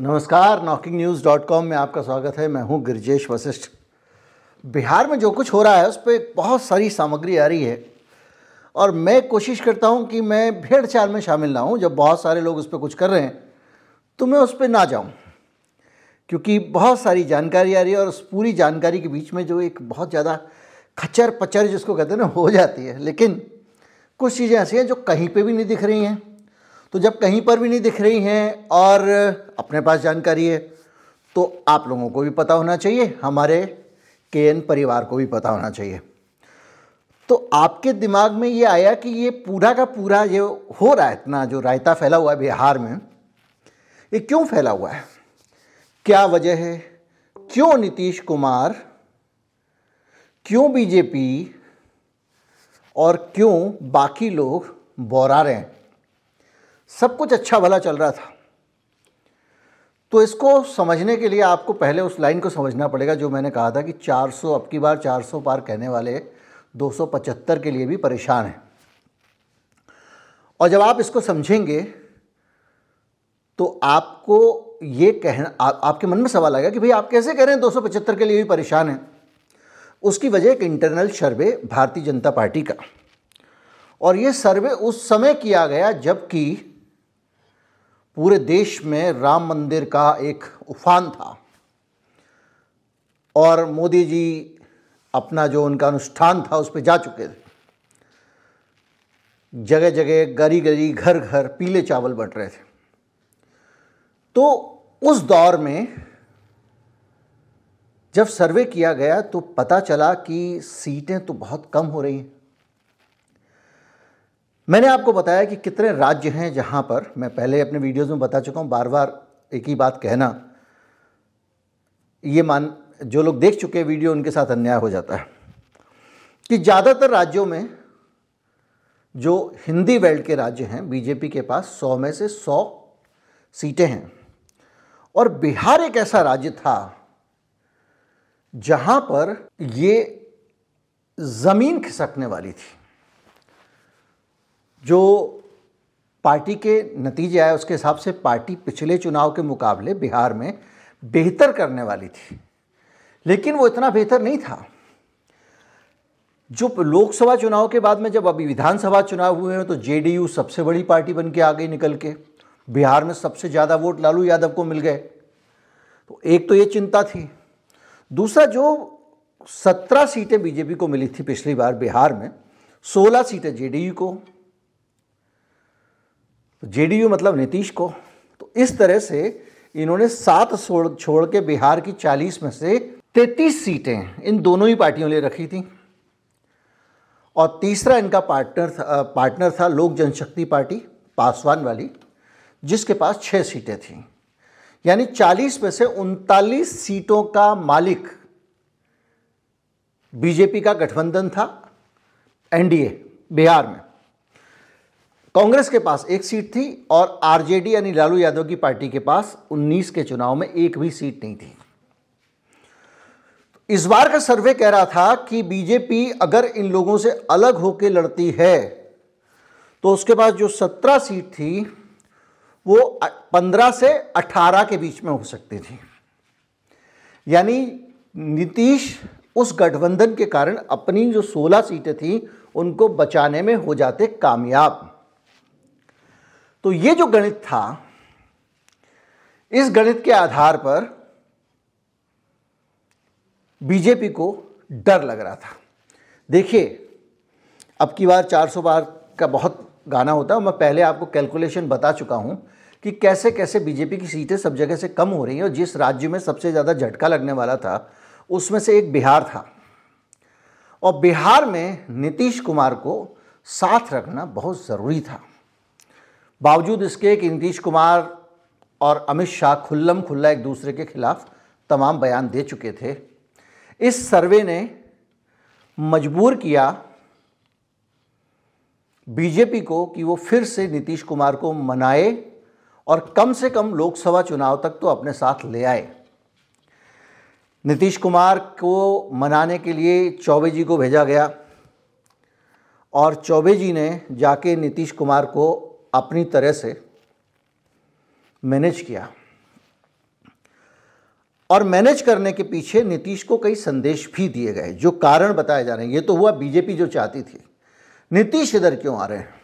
नमस्कार knocking news dot com में आपका स्वागत है मैं हूं गिरजेश वशिष्ठ बिहार में जो कुछ हो रहा है उस पर बहुत सारी सामग्री आ रही है और मैं कोशिश करता हूं कि मैं भेड़ चाल में शामिल ना हूं जब बहुत सारे लोग उस पर कुछ कर रहे हैं तो मैं उस पर ना जाऊं क्योंकि बहुत सारी जानकारी आ रही है और उस पूरी जानकारी के बीच में जो एक बहुत ज़्यादा खचर पचर जिसको कहते हैं ना हो जाती है लेकिन कुछ चीज़ें ऐसी हैं जो कहीं पर भी नहीं दिख रही हैं तो जब कहीं पर भी नहीं दिख रही हैं और अपने पास जानकारी है तो आप लोगों को भी पता होना चाहिए हमारे के एन परिवार को भी पता होना चाहिए तो आपके दिमाग में ये आया कि ये पूरा का पूरा जो हो रहा है इतना जो रायता फैला हुआ है बिहार में ये क्यों फैला हुआ है क्या वजह है क्यों नीतीश कुमार क्यों बीजेपी और क्यों बाकी लोग बोरा रहे हैं सब कुछ अच्छा भला चल रहा था तो इसको समझने के लिए आपको पहले उस लाइन को समझना पड़ेगा जो मैंने कहा था कि 400 अब की बार 400 पार कहने वाले 275 के लिए भी परेशान हैं और जब आप इसको समझेंगे तो आपको ये कहना आ, आपके मन में सवाल आएगा कि भाई आप कैसे कह रहे हैं दो के लिए भी परेशान हैं उसकी वजह एक इंटरनल सर्वे भारतीय जनता पार्टी का और ये सर्वे उस समय किया गया जबकि पूरे देश में राम मंदिर का एक उफान था और मोदी जी अपना जो उनका अनुष्ठान था उस पर जा चुके थे जगह जगह गरी गरी घर घर पीले चावल बट रहे थे तो उस दौर में जब सर्वे किया गया तो पता चला कि सीटें तो बहुत कम हो रही हैं मैंने आपको बताया कि कितने राज्य हैं जहां पर मैं पहले अपने वीडियोज़ में बता चुका हूं बार बार एक ही बात कहना ये मान जो लोग देख चुके हैं वीडियो उनके साथ अन्याय हो जाता है कि ज़्यादातर राज्यों में जो हिंदी वर्ल्ड के राज्य हैं बीजेपी के पास सौ में से सौ सीटें हैं और बिहार एक ऐसा राज्य था जहां पर ये ज़मीन खिसकने वाली थी जो पार्टी के नतीजे आए उसके हिसाब से पार्टी पिछले चुनाव के मुकाबले बिहार में बेहतर करने वाली थी लेकिन वो इतना बेहतर नहीं था जो लोकसभा चुनाव के बाद में जब अभी विधानसभा चुनाव हुए हैं तो जेडीयू सबसे बड़ी पार्टी बन के आ गई निकल के बिहार में सबसे ज़्यादा वोट लालू यादव को मिल गए तो एक तो ये चिंता थी दूसरा जो सत्रह सीटें बीजेपी को मिली थी पिछली बार बिहार में सोलह सीटें जेडीयू को तो जेडीयू मतलब नीतीश को तो इस तरह से इन्होंने सात छोड़ छोड़ के बिहार की चालीस में से तैतीस सीटें इन दोनों ही पार्टियों ने रखी थी और तीसरा इनका पार्टनर था पार्टनर था लोक जनशक्ति पार्टी पासवान वाली जिसके पास छः सीटें थीं यानी चालीस में से उनतालीस सीटों का मालिक बीजेपी का गठबंधन था एनडीए बिहार में कांग्रेस के पास एक सीट थी और आरजेडी यानी लालू यादव की पार्टी के पास 19 के चुनाव में एक भी सीट नहीं थी इस बार का सर्वे कह रहा था कि बीजेपी अगर इन लोगों से अलग होकर लड़ती है तो उसके पास जो 17 सीट थी वो 15 से 18 के बीच में हो सकती थी यानी नीतीश उस गठबंधन के कारण अपनी जो 16 सीटें थी उनको बचाने में हो जाते कामयाब तो ये जो गणित था इस गणित के आधार पर बीजेपी को डर लग रहा था देखिए अब की बार 400 बार का बहुत गाना होता है मैं पहले आपको कैलकुलेशन बता चुका हूँ कि कैसे कैसे बीजेपी की सीटें सब जगह से कम हो रही हैं और जिस राज्य में सबसे ज़्यादा झटका लगने वाला था उसमें से एक बिहार था और बिहार में नीतीश कुमार को साथ रखना बहुत ज़रूरी था बावजूद इसके कि नीतीश कुमार और अमित शाह खुल्लम खुल्ला एक दूसरे के खिलाफ तमाम बयान दे चुके थे इस सर्वे ने मजबूर किया बीजेपी को कि वो फिर से नीतीश कुमार को मनाए और कम से कम लोकसभा चुनाव तक तो अपने साथ ले आए नीतीश कुमार को मनाने के लिए चौबे जी को भेजा गया और चौबे जी ने जाके नीतीश कुमार को अपनी तरह से मैनेज किया और मैनेज करने के पीछे नीतीश को कई संदेश भी दिए गए जो कारण बताए जा रहे हैं ये तो हुआ बीजेपी जो चाहती थी नीतीश इधर क्यों आ रहे हैं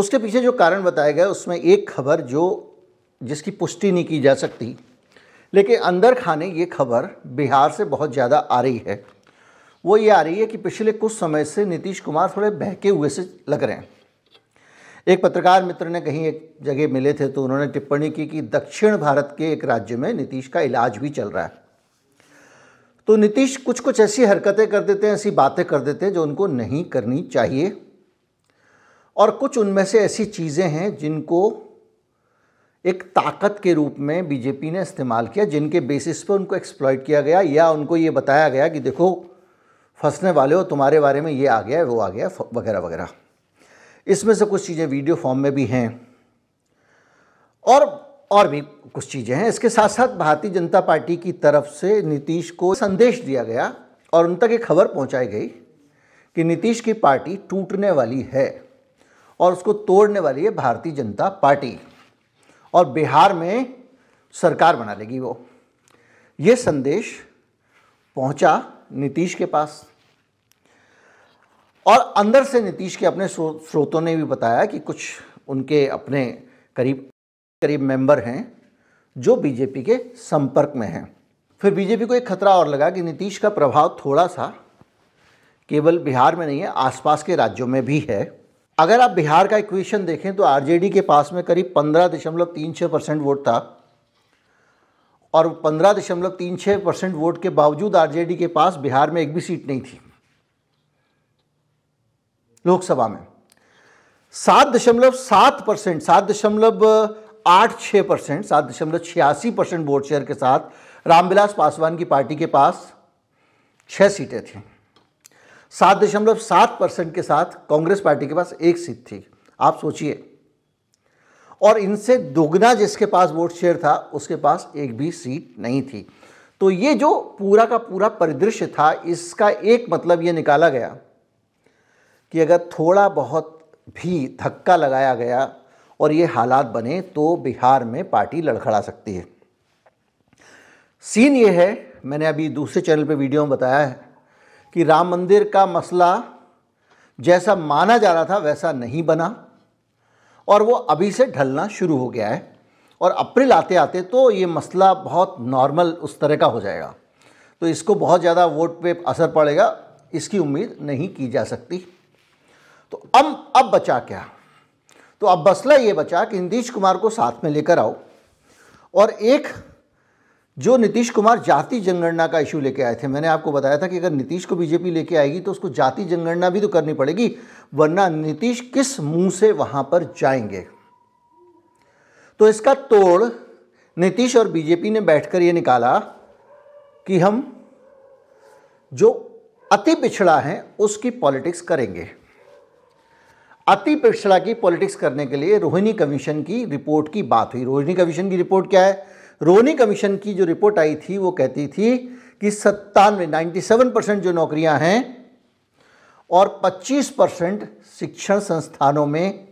उसके पीछे जो कारण बताए गए उसमें एक खबर जो जिसकी पुष्टि नहीं की जा सकती लेकिन अंदर खाने ये खबर बिहार से बहुत ज़्यादा आ रही है वो ये आ रही है कि पिछले कुछ समय से नीतीश कुमार थोड़े बहके हुए से लग रहे हैं एक पत्रकार मित्र ने कहीं एक जगह मिले थे तो उन्होंने टिप्पणी की कि दक्षिण भारत के एक राज्य में नीतीश का इलाज भी चल रहा है तो नीतीश कुछ कुछ ऐसी हरकतें कर देते हैं ऐसी बातें कर देते हैं जो उनको नहीं करनी चाहिए और कुछ उनमें से ऐसी चीज़ें हैं जिनको एक ताकत के रूप में बीजेपी ने इस्तेमाल किया जिनके बेसिस पर उनको एक्सप्लॉयट किया गया या उनको ये बताया गया कि देखो फंसने वाले हो तुम्हारे बारे में ये आ गया वो आ गया वगैरह वगैरह इसमें से कुछ चीज़ें वीडियो फॉर्म में भी हैं और और भी कुछ चीज़ें हैं इसके साथ साथ भारतीय जनता पार्टी की तरफ से नीतीश को संदेश दिया गया और उन तक ये खबर पहुंचाई गई कि नीतीश की पार्टी टूटने वाली है और उसको तोड़ने वाली है भारतीय जनता पार्टी और बिहार में सरकार बना लेगी वो ये संदेश पहुंचा नीतीश के पास और अंदर से नीतीश के अपने स्रोतों ने भी बताया कि कुछ उनके अपने करीब करीब मेंबर हैं जो बीजेपी के संपर्क में हैं फिर बीजेपी को एक खतरा और लगा कि नीतीश का प्रभाव थोड़ा सा केवल बिहार में नहीं है आसपास के राज्यों में भी है अगर आप बिहार का इक्वेशन देखें तो आरजेडी के पास में करीब पंद्रह दशमलव तीन छः परसेंट वोट था और पंद्रह दशमलव तीन छः परसेंट वोट के बावजूद आरजेडी के पास बिहार में एक भी सीट नहीं थी लोकसभा में सात दशमलव सात परसेंट सात दशमलव आठ छः परसेंट सात दशमलव छियासी परसेंट वोट शेयर के साथ रामविलास पासवान की पार्टी के पास छः सीटें थीं सात दशमलव सात परसेंट के साथ कांग्रेस पार्टी के पास एक सीट थी आप सोचिए और इनसे दोगुना जिसके पास वोट शेयर था उसके पास एक भी सीट नहीं थी तो ये जो पूरा का पूरा परिदृश्य था इसका एक मतलब ये निकाला गया कि अगर थोड़ा बहुत भी धक्का लगाया गया और ये हालात बने तो बिहार में पार्टी लड़खड़ा सकती है सीन ये है मैंने अभी दूसरे चैनल पे वीडियो में बताया है कि राम मंदिर का मसला जैसा माना जा रहा था वैसा नहीं बना और वो अभी से ढलना शुरू हो गया है और अप्रैल आते आते तो ये मसला बहुत नॉर्मल उस तरह का हो जाएगा तो इसको बहुत ज़्यादा वोट पे असर पड़ेगा इसकी उम्मीद नहीं की जा सकती तो अब अब बचा क्या तो अब मसला ये बचा कि नीतीश कुमार को साथ में लेकर आओ और एक जो नीतीश कुमार जाति जनगणना का इशू लेके आए थे मैंने आपको बताया था कि अगर नीतीश को बीजेपी लेके आएगी तो उसको जाति जनगणना भी तो करनी पड़ेगी वरना नीतीश किस मुंह से वहां पर जाएंगे तो इसका तोड़ नीतीश और बीजेपी ने बैठकर यह निकाला कि हम जो अति पिछड़ा है उसकी पॉलिटिक्स करेंगे अति पिछड़ा की पॉलिटिक्स करने के लिए रोहिणी कमीशन की रिपोर्ट की बात हुई रोहिणी कमीशन की रिपोर्ट क्या है रोहिणी कमीशन की जो रिपोर्ट आई थी वो कहती थी कि सत्तानवे नाइन्टी सेवन परसेंट जो नौकरियां हैं और पच्चीस परसेंट शिक्षण संस्थानों में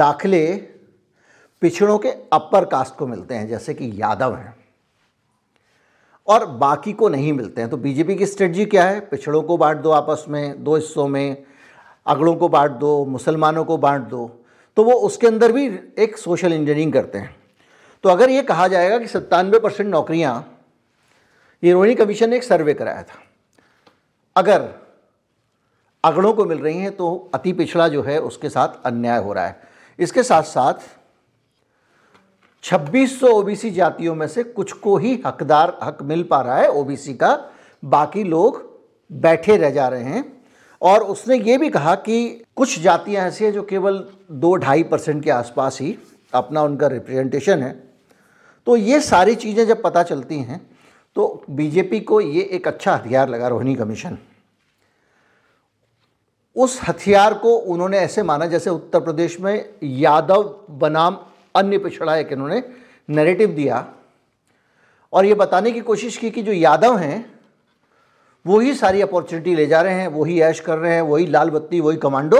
दाखिले पिछड़ों के अपर कास्ट को मिलते हैं जैसे कि यादव हैं और बाकी को नहीं मिलते हैं तो बीजेपी की स्ट्रेटजी क्या है पिछड़ों को बांट दो आपस में दो हिस्सों में अगड़ों को बांट दो मुसलमानों को बांट दो तो वो उसके अंदर भी एक सोशल इंजीनियरिंग करते हैं तो अगर ये कहा जाएगा कि सत्तानवे परसेंट नौकरियाँ ये रोहिणी कमीशन ने एक सर्वे कराया था अगर अगड़ों को मिल रही हैं तो अति पिछड़ा जो है उसके साथ अन्याय हो रहा है इसके साथ साथ 2600 ओबीसी जातियों में से कुछ को ही हकदार हक मिल पा रहा है ओबीसी का बाकी लोग बैठे रह जा रहे हैं और उसने ये भी कहा कि कुछ जातियाँ ऐसी हैं जो केवल दो ढाई परसेंट के आसपास ही अपना उनका रिप्रेजेंटेशन है तो ये सारी चीज़ें जब पता चलती हैं तो बीजेपी को ये एक अच्छा हथियार लगा रोहिणी कमीशन उस हथियार को उन्होंने ऐसे माना जैसे उत्तर प्रदेश में यादव बनाम अन्य पिछड़ा एक इन्होंने नैरेटिव दिया और ये बताने की कोशिश की कि जो यादव हैं वही सारी अपॉर्चुनिटी ले जा रहे हैं वही ऐश कर रहे हैं वही लाल बत्ती वही कमांडो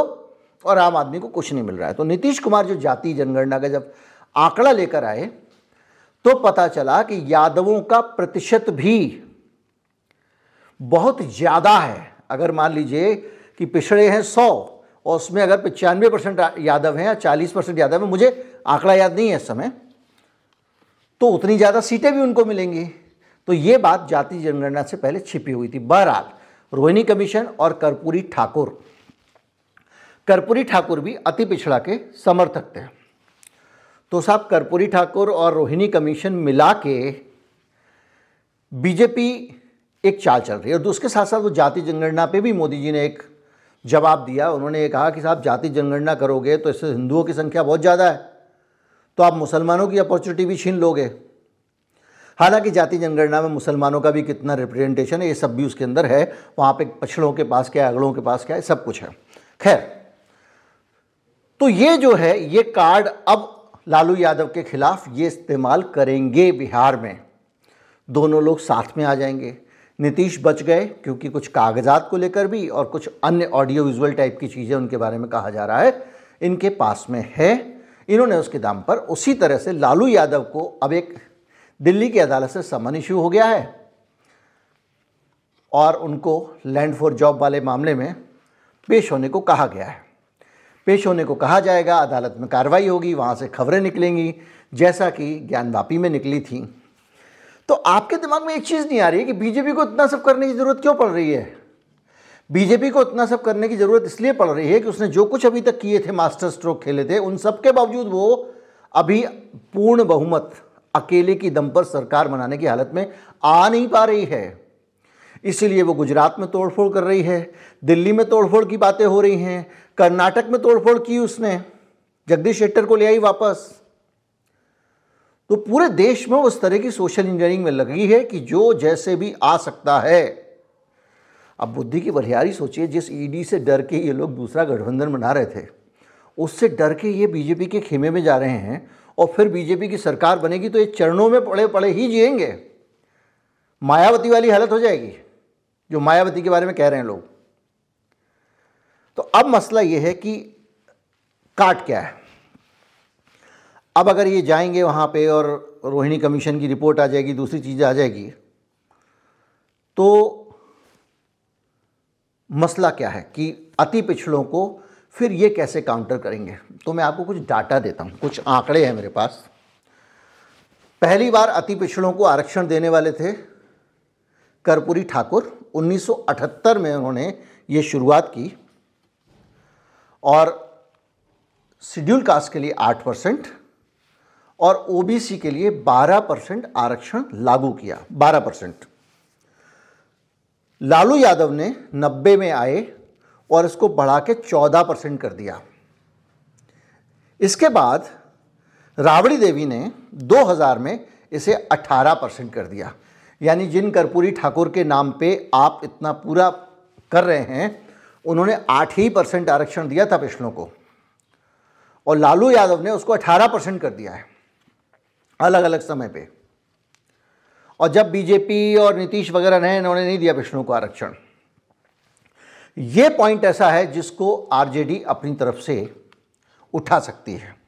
और आम आदमी को कुछ नहीं मिल रहा है तो नीतीश कुमार जो जाति जनगणना का जब आंकड़ा लेकर आए तो पता चला कि यादवों का प्रतिशत भी बहुत ज़्यादा है अगर मान लीजिए कि पिछड़े हैं सौ और उसमें अगर पचानवे परसेंट यादव हैं या चालीस परसेंट यादव हैं मुझे आंकड़ा याद नहीं है इस समय तो उतनी ज़्यादा सीटें भी उनको मिलेंगी तो ये बात जाति जनगणना से पहले छिपी हुई थी बहरहाल रोहिणी कमीशन और कर्पूरी ठाकुर कर्पूरी ठाकुर भी अति पिछड़ा के समर्थक थे तो साहब कर्पूरी ठाकुर और रोहिणी कमीशन मिला के बीजेपी एक चाल चल रही है और उसके साथ साथ वो जाति जनगणना पे भी मोदी जी ने एक जवाब दिया उन्होंने ये कहा कि साहब जाति जनगणना करोगे तो इससे हिंदुओं की संख्या बहुत ज़्यादा है तो आप मुसलमानों की अपॉर्चुनिटी भी छीन लोगे हालांकि जाति जनगणना में मुसलमानों का भी कितना रिप्रेजेंटेशन है ये सब भी उसके अंदर है वहाँ पे पछड़ों के पास क्या है अगड़ों के पास क्या है सब कुछ है खैर तो ये जो है ये कार्ड अब लालू यादव के खिलाफ ये इस्तेमाल करेंगे बिहार में दोनों लोग साथ में आ जाएंगे नीतीश बच गए क्योंकि कुछ कागजात को लेकर भी और कुछ अन्य ऑडियो विजुअल टाइप की चीज़ें उनके बारे में कहा जा रहा है इनके पास में है इन्होंने उसके दाम पर उसी तरह से लालू यादव को अब एक दिल्ली की अदालत से समन इशू हो गया है और उनको लैंड फॉर जॉब वाले मामले में पेश होने को कहा गया है पेश होने को कहा जाएगा अदालत में कार्रवाई होगी वहाँ से खबरें निकलेंगी जैसा कि ज्ञानवापी में निकली थी तो आपके दिमाग में एक चीज़ नहीं आ रही कि बीजेपी को इतना सब करने की ज़रूरत क्यों पड़ रही है बीजेपी को इतना सब करने की ज़रूरत इसलिए पड़ रही है कि उसने जो कुछ अभी तक किए थे मास्टर स्ट्रोक खेले थे उन सब के बावजूद वो अभी पूर्ण बहुमत अकेले की दम पर सरकार बनाने की हालत में आ नहीं पा रही है इसीलिए वो गुजरात में तोड़फोड़ कर रही है दिल्ली में तोड़फोड़ की बातें हो रही हैं कर्नाटक में तोड़फोड़ की उसने जगदीश शेट्टर को ले आई वापस तो पूरे देश में उस तरह की सोशल इंजीनियरिंग में लगी है कि जो जैसे भी आ सकता है अब बुद्धि की बलिहारी सोचिए जिस ईडी e से डर के ये लोग दूसरा गठबंधन बना रहे थे उससे डर के ये बीजेपी के खेमे में जा रहे हैं और फिर बीजेपी की सरकार बनेगी तो ये चरणों में पड़े पड़े ही जिएंगे मायावती वाली हालत हो जाएगी जो मायावती के बारे में कह रहे हैं लोग तो अब मसला ये है कि काट क्या है अब अगर ये जाएंगे वहाँ पे और रोहिणी कमीशन की रिपोर्ट आ जाएगी दूसरी चीज़ आ जाएगी तो मसला क्या है कि अति पिछड़ों को फिर ये कैसे काउंटर करेंगे तो मैं आपको कुछ डाटा देता हूँ कुछ आंकड़े हैं मेरे पास पहली बार अति पिछड़ों को आरक्षण देने वाले थे कर्पूरी ठाकुर 1978 में उन्होंने ये शुरुआत की और शेड्यूल कास्ट के लिए 8 परसेंट और ओबीसी के लिए 12 परसेंट आरक्षण लागू किया 12 परसेंट लालू यादव ने 90 में आए और इसको बढ़ा के चौदह परसेंट कर दिया इसके बाद राबड़ी देवी ने 2000 में इसे 18 परसेंट कर दिया यानी जिन कर्पूरी ठाकुर के नाम पे आप इतना पूरा कर रहे हैं उन्होंने आठ ही परसेंट आरक्षण दिया था पिछड़ों को और लालू यादव ने उसको 18 परसेंट कर दिया है अलग अलग समय पे और जब बीजेपी और नीतीश वगैरह ने इन्होंने नहीं दिया पिछलों को आरक्षण ये पॉइंट ऐसा है जिसको आरजेडी अपनी तरफ से उठा सकती है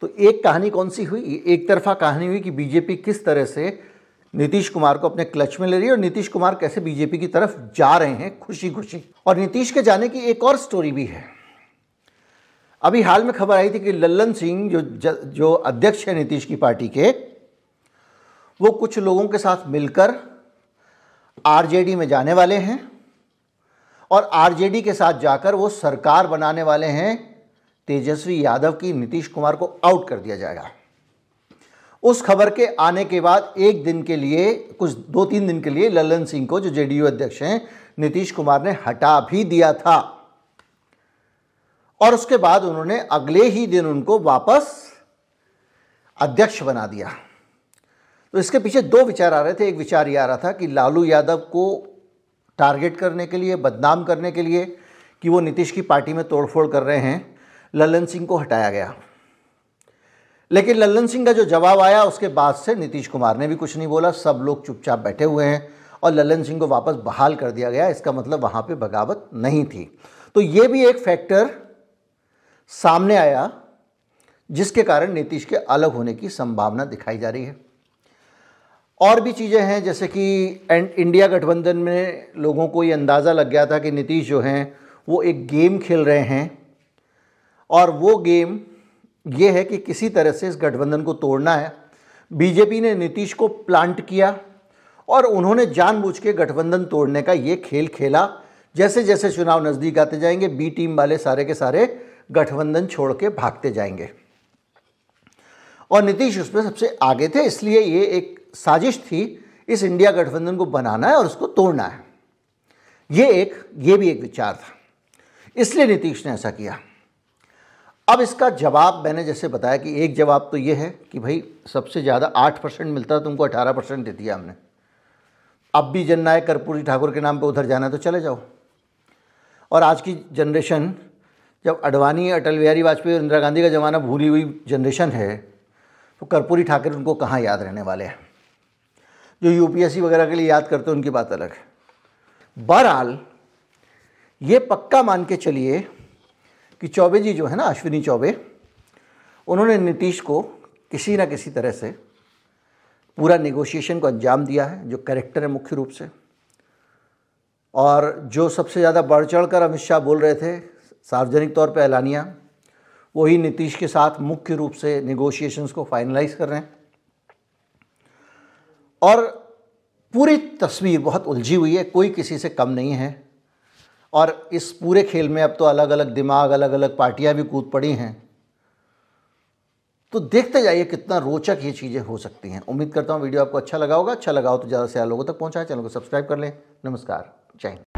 तो एक कहानी कौन सी हुई एक तरफा कहानी हुई कि बीजेपी किस तरह से नीतीश कुमार को अपने क्लच में ले रही है और नीतीश कुमार कैसे बीजेपी की तरफ जा रहे हैं खुशी खुशी और नीतीश के जाने की एक और स्टोरी भी है अभी हाल में खबर आई थी कि लल्लन सिंह जो ज, जो अध्यक्ष है नीतीश की पार्टी के वो कुछ लोगों के साथ मिलकर आरजेडी में जाने वाले हैं और आरजेडी के साथ जाकर वो सरकार बनाने वाले हैं तेजस्वी यादव की नीतीश कुमार को आउट कर दिया जाएगा उस खबर के आने के बाद एक दिन के लिए कुछ दो तीन दिन के लिए ललन सिंह को जो जेडीयू अध्यक्ष हैं नीतीश कुमार ने हटा भी दिया था और उसके बाद उन्होंने अगले ही दिन उनको वापस अध्यक्ष बना दिया तो इसके पीछे दो विचार आ रहे थे एक विचार ये आ रहा था कि लालू यादव को टारगेट करने के लिए बदनाम करने के लिए कि वो नीतीश की पार्टी में तोड़फोड़ कर रहे हैं ललन सिंह को हटाया गया लेकिन ललन सिंह का जो जवाब आया उसके बाद से नीतीश कुमार ने भी कुछ नहीं बोला सब लोग चुपचाप बैठे हुए हैं और ललन सिंह को वापस बहाल कर दिया गया इसका मतलब वहाँ पे बगावत नहीं थी तो ये भी एक फैक्टर सामने आया जिसके कारण नीतीश के अलग होने की संभावना दिखाई जा रही है और भी चीज़ें हैं जैसे कि इंडिया गठबंधन में लोगों को ये अंदाज़ा लग गया था कि नीतीश जो हैं वो एक गेम खेल रहे हैं और वो गेम ये है कि किसी तरह से इस गठबंधन को तोड़ना है बीजेपी ने नीतीश को प्लांट किया और उन्होंने जानबूझ के गठबंधन तोड़ने का ये खेल खेला जैसे जैसे चुनाव नज़दीक आते जाएंगे बी टीम वाले सारे के सारे गठबंधन छोड़ के भागते जाएंगे और नीतीश उसमें सबसे आगे थे इसलिए ये एक साजिश थी इस इंडिया गठबंधन को बनाना है और उसको तोड़ना है ये एक ये भी एक विचार था इसलिए नीतीश ने ऐसा किया अब इसका जवाब मैंने जैसे बताया कि एक जवाब तो ये है कि भाई सबसे ज़्यादा आठ परसेंट मिलता है तो तुमको अठारह परसेंट दे दिया हमने अब भी जननायक कर्पूरी ठाकुर के नाम पे उधर जाना है तो चले जाओ और आज की जनरेशन जब अडवाणी अटल बिहारी वाजपेयी और इंदिरा गांधी का ज़माना भूली हुई जनरेशन है तो कर्पूरी ठाकुर उनको कहाँ याद रहने वाले हैं जो यूपीएससी वगैरह के लिए याद करते हैं उनकी बात अलग है बहरहाल ये पक्का मान के चलिए कि चौबे जी जो है ना अश्विनी चौबे उन्होंने नीतीश को किसी ना किसी तरह से पूरा नेगोशिएशन को अंजाम दिया है जो करेक्टर है मुख्य रूप से और जो सबसे ज़्यादा बढ़ चढ़ कर अमित शाह बोल रहे थे सार्वजनिक तौर पर एलानिया वही नीतीश के साथ मुख्य रूप से नेगोशिएशंस को फाइनलाइज कर रहे हैं और पूरी तस्वीर बहुत उलझी हुई है कोई किसी से कम नहीं है और इस पूरे खेल में अब तो अलग अलग दिमाग अलग अलग पार्टियां भी कूद पड़ी हैं तो देखते जाइए कितना रोचक ये चीज़ें हो सकती हैं उम्मीद करता हूँ वीडियो आपको अच्छा लगा होगा अच्छा लगा हो तो ज़्यादा से ज़्यादा लोगों तक पहुँचाए चैनल को सब्सक्राइब कर लें नमस्कार जय हिंद